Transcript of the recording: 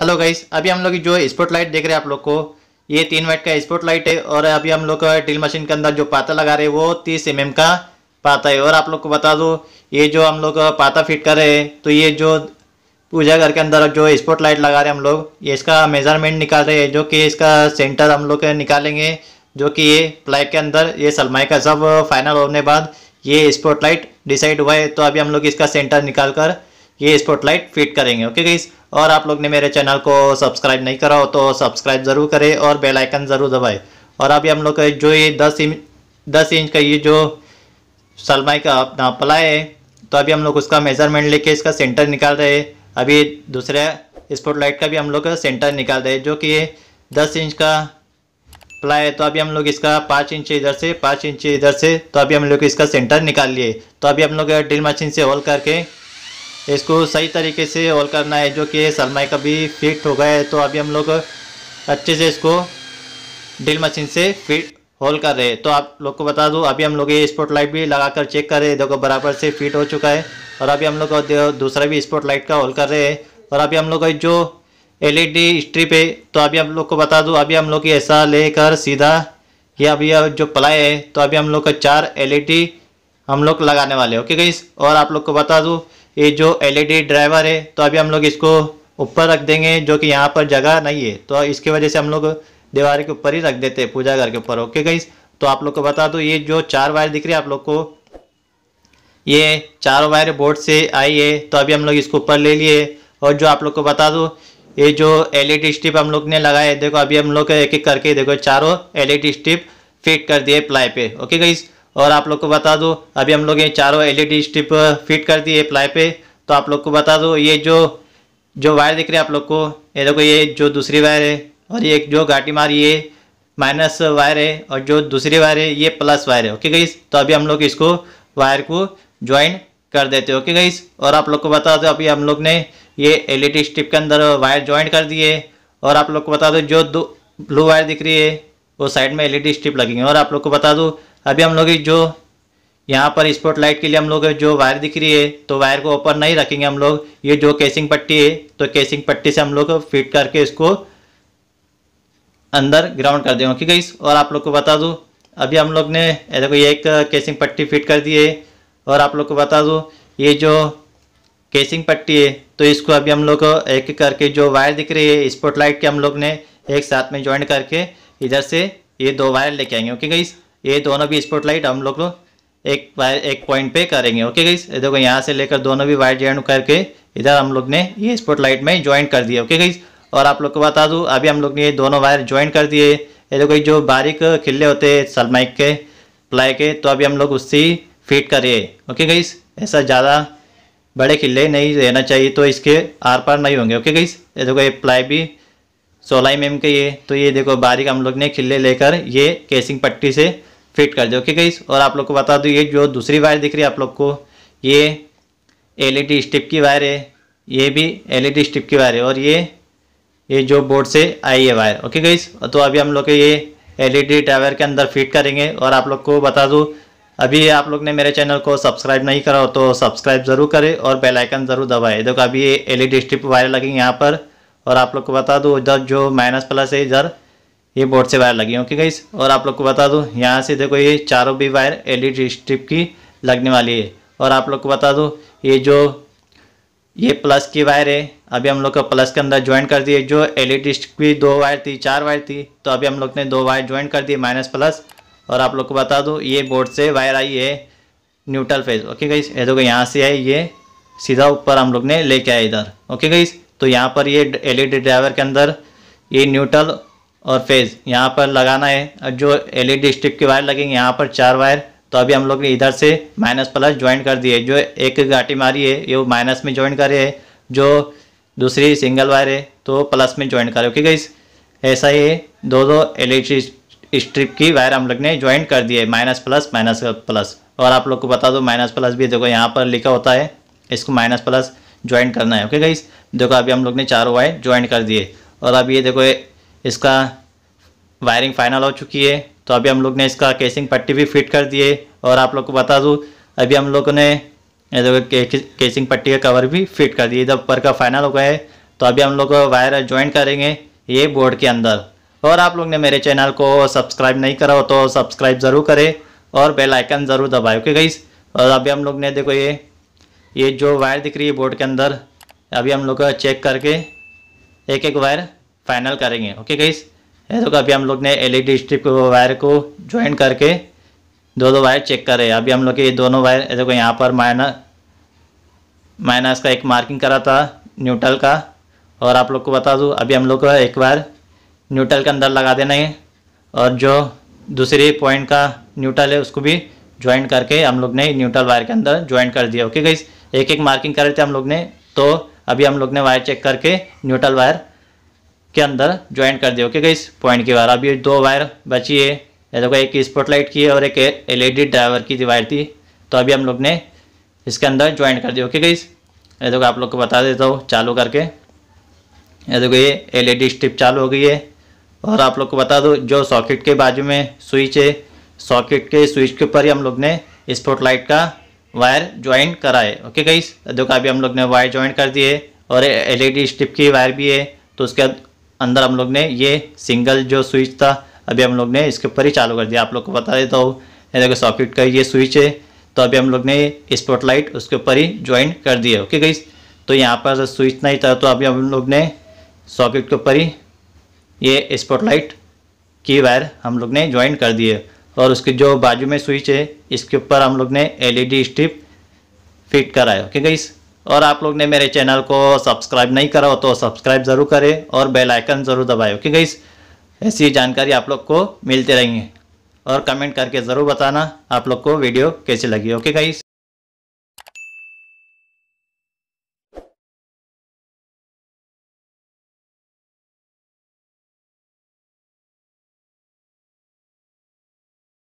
hello guys अभी हम लोग जो लाइट देख रहे हैं आप लोग को ये तीन वाइट का लाइट है और अभी हम लोग ड्रिल मशीन के अंदर जो पाता लगा रहे हैं वो तीस एम का पाता है और आप लोग को बता दो ये जो हम लोग पाता फिट कर रहे हैं तो ये जो पूजा घर के अंदर जो लाइट लगा रहे हैं हम लोग ये इसका मेजरमेंट निकाल रहे हैं जो कि इसका सेंटर हम लोग निकालेंगे जो कि ये प्लाइट के अंदर ये सलमाई का सब फाइनल होने बाद ये लाइट डिसाइड हुआ है तो अभी हम लोग इसका सेंटर निकाल कर ये स्पॉटलाइट फिट करेंगे ओके गाइस और आप लोग ने मेरे चैनल को सब्सक्राइब नहीं करा हो तो सब्सक्राइब ज़रूर करें और बेल आइकन ज़रूर दबाएं और अभी हम लोग जो ये दस इंच दस इंच का ये जो सलमाई का अपना पलाय है तो अभी हम लोग उसका मेज़रमेंट लेके इसका सेंटर निकाल रहे हैं अभी दूसरे स्पॉटलाइट का भी हम लोग सेंटर निकाल रहे हैं जो कि दस इंच का प्लाय है तो अभी हम लोग इसका पाँच इंच इधर से पाँच इंच इधर से तो अभी हम लोग इसका सेंटर निकाल लिए तो अभी हम लोग ड्रिल मशीन से होल करके इसको सही तरीके से ऑल करना है जो कि सलमाई का भी फिट हो गया है तो अभी हम लोग अच्छे से इसको ड्रिल मशीन से फिट होल कर रहे हैं तो आप लोग को बता दूं अभी हम लोग ये स्पॉट लाइट भी लगाकर चेक कर रहे हैं देखो बराबर से फिट हो चुका है और अभी हम लोग दूसरा भी स्पॉट लाइट का होल कर रहे हैं और अभी हम लोग जो एलईडी स्ट्रिप है तो अभी हम लोग को बता दूं अभी हम लोग ऐसा लेकर सीधा ये अभी जो प्लाई है तो अभी हम लोग का चार डी हम लोग लगाने वाले ओके गई और आप लोग को बता दूँ ये जो एलईडी ड्राइवर e है तो अभी हम लोग इसको ऊपर रख देंगे जो कि यहाँ पर जगह नहीं है तो इसकी वजह से हम लोग दीवार के ऊपर ही रख देते हैं पूजा घर के ऊपर ओके गई तो आप लोग को बता दो ये जो चार वायर दिख रही है आप लोग को ये चार वायर बोर्ड से आई है तो अभी हम लोग इसको ऊपर ले लिए और जो आप लोग को बता दो ये जो एल ई e हम लोग ने लगाया देखो अभी हम लोग एक एक करके देखो चारों एल ई फिट कर दिए प्लाई पे ओके गई और आप लोग को बता दूँ अभी हम लोग ये चारों एलईडी स्ट्रिप फिट कर दी है प्लाई पे तो आप लोग को बता दूँ ये जो जो वायर दिख रही है आप लोग को ये देखो ये जो दूसरी वायर है और ये जो घाटी मार ये माइनस वायर है और जो दूसरी वायर है ये प्लस वायर है ओके गईस तो अभी हम लोग इसको वायर को ज्वाइन कर देते हैं ओके गईस और आप लोग को बता दो अभी हम लोग ने ये डी स्ट्रिप e के अंदर वायर ज्वाइंट कर दिए और आप लोग को बता दो जो दो ब्लू वायर दिख रही है वो साइड में एलईडी स्ट्रिप लगेंगे और आप लोग को बता दूँ अभी हम लोग जो यहाँ पर स्पॉट लाइट के लिए हम लोग जो वायर दिख रही है तो वायर को ऊपर नहीं रखेंगे हम लोग ये जो केसिंग पट्टी है तो केसिंग पट्टी से हम लोग फिट करके इसको अंदर ग्राउंड कर देंगे ठीक है इस और आप लोग को बता दूँ अभी हम लोग ने देखो ये एक केसिंग पट्टी फिट कर दी है और आप लोग को बता दूँ ये जो केसिंग पट्टी है तो इसको अभी हम लोग एक करके जो वायर दिख रही है स्पॉट लाइट के हम लोग ने एक साथ में ज्वाइन करके इधर से ये दो वायर लेके आएंगे ओके गई ये दोनों भी स्पॉटलाइट हम लोग लोग एक एक पॉइंट पे करेंगे ओके गाइस देखो यहाँ से लेकर दोनों भी वायर ज्वाइन करके इधर हम लोग ने ये स्पॉटलाइट में ज्वाइन कर दिया ओके गाइस और आप लोग को बता दूँ अभी हम लोग ने ये दोनों वायर ज्वाइन कर दिए ये देखो जो बारीक खिले होते हैं सलमाइक के प्लाई के तो अभी हम लोग उससे फिट करिए ओके गाइस ऐसा ज़्यादा बड़े खिले नहीं रहना चाहिए तो इसके आर पार नहीं होंगे ओके गाइस ये देखो ये प्लाई भी सोलह एम mm के ये तो ये देखो बारीक हम लोग ने खिले लेकर ये केसिंग पट्टी से फिट कर दो ओके गाइस और आप लोग को बता दूँ ये जो दूसरी वायर दिख रही है आप लोग को ये एल स्टिप e की वायर है ये भी एल स्टिप e की वायर है और ये ये जो बोर्ड से आई है वायर ओके गाइस तो अभी हम लोग ये एलईडी टावर e के अंदर फिट करेंगे और आप लोग को बता दूँ अभी आप लोग ने मेरे चैनल को सब्सक्राइब नहीं करा हो तो सब्सक्राइब ज़रूर करें और बेल आइकन ज़रूर दबाएं देखो अभी ये डी स्ट्रिप वायर लगेंगे यहाँ पर और आप लोग को बता दूँ इधर जो माइनस प्लस है इधर ये बोर्ड से वायर लगी ओके गाइस और आप लोग को बता दूँ यहाँ से देखो ये चारों भी वायर एल स्ट्रिप की लगने वाली है और आप लोग को बता दूँ ये जो ये प्लस की वायर है अभी हम लोग का प्लस के अंदर ज्वाइन कर दिए जो एल ई की दो वायर थी चार वायर थी तो अभी हम लोग ने दो वायर ज्वाइन कर दिए माइनस प्लस और आप लोग को बता दूँ ये बोर्ड से वायर आई है न्यूट्रल फेज ओके गई ये देखो यहाँ से है ये सीधा ऊपर हम लोग ने लेके आए इधर ओके गईस तो यहाँ पर ये एल ड्राइवर के अंदर ये न्यूट्रल और फेज़ यहाँ पर लगाना है जो एल ई e स्ट्रिप के वायर लगेंगे यहाँ पर चार वायर तो अभी हम लोग ने इधर से माइनस प्लस ज्वाइन कर दिए जो एक गाटी मारी है ये माइनस में ज्वाइन करे है जो दूसरी सिंगल वायर है तो प्लस में ज्वाइन करे ओके गाइस ऐसा ही दो दो एल e स्ट्रिप की वायर हम लोग ने ज्वाइन कर दिए माइनस प्लस माइनस प्लस और आप लोग को बता दो माइनस प्लस भी देखो यहाँ पर लिखा होता है इसको माइनस प्लस ज्वाइन करना है ओके गाइस देखो अभी हम लोग ने चारों वायर ज्वाइन कर दिए और अब ये देखो इसका वायरिंग फाइनल हो चुकी है तो अभी हम लोग ने इसका केसिंग पट्टी भी फिट कर दिए और आप लोग को बता दूँ अभी हम लोगों ने केसिंग पट्टी का कवर भी फिट कर दिए जब पर का फाइनल हो गया है तो अभी हम लोग वायर ज्वाइन करेंगे ये बोर्ड के अंदर और आप लोग ने मेरे चैनल को सब्सक्राइब नहीं करा हो तो सब्सक्राइब ज़रूर करें और बेल आइकन ज़रूर दबाए ओके गई और अभी हम लोग ने देखो ये ये जो वायर दिख रही है बोर्ड के अंदर अभी हम लोग चेक करके एक एक वायर फाइनल करेंगे ओके गाइस ये तो अभी हम लोग ने एलईडी स्ट्रिप e को वायर को ज्वाइन करके दो दो वायर चेक करे अभी हम लोग के ये दोनों वायर देखो यहाँ पर माइनस माइनस का एक मार्किंग करा था न्यूट्रल का और आप लोग को बता दूँ अभी हम लोग को एक वायर न्यूट्रल के अंदर लगा देना है और जो दूसरे पॉइंट का न्यूट्रल है उसको भी ज्वाइन करके हम लोग ने न्यूट्रल वायर के अंदर ज्वाइन कर दिया ओके गाइस एक एक मार्किंग कर रहे थे हम लोग ने तो अभी हम लोग ने वायर चेक करके न्यूट्रल वायर के अंदर ज्वाइन कर दिया ओके गई पॉइंट की वायर अभी दो वायर बची है या देखो एक स्पॉटलाइट की है और एक एलईडी ड्राइवर की वायर थी तो अभी हम लोग ने इसके अंदर ज्वाइन कर दिया ओके गई ये देखो आप लोग को बता देता हूँ चालू करके ये देखो ये एलईडी स्ट्रिप चालू हो गई है और आप लोग को बता दो जो सॉकेट के बाजू में स्विच है सॉकेट के स्विच के ऊपर ही हम लोग ने स्पॉटलाइट का वायर ज्वाइन करा है ओके गई देखो अभी हम लोग ने वायर ज्वाइन कर दिए और एलईडी स्ट्रिप की वायर भी है तो उसके अंदर हम लोग ने ये सिंगल जो स्विच था अभी हम लोग ने इसके ऊपर ही चालू कर दिया आप लोग को बता देता हूँ ये देखो सॉकेट का ये स्विच है तो अभी हम लोग ने स्पॉटलाइट उसके ऊपर ही ज्वाइन कर दिया ओके गई तो यहाँ पर स्विच नहीं था तो अभी हम लोग ने सॉकेट के ऊपर ही ये स्पॉटलाइट की वायर हम लोग ने ज्वाइन कर दिए और उसके जो बाजू में स्विच है इसके ऊपर हम लोग ने एलईडी स्ट्रिप फिट कराया ओके गई और आप लोग ने मेरे चैनल को सब्सक्राइब नहीं करा हो तो सब्सक्राइब ज़रूर करें और बेल आइकन ज़रूर दबाए ओके गाइस ऐसी जानकारी आप लोग को मिलते रहेंगे और कमेंट करके ज़रूर बताना आप लोग को वीडियो कैसी लगी ओके गाइस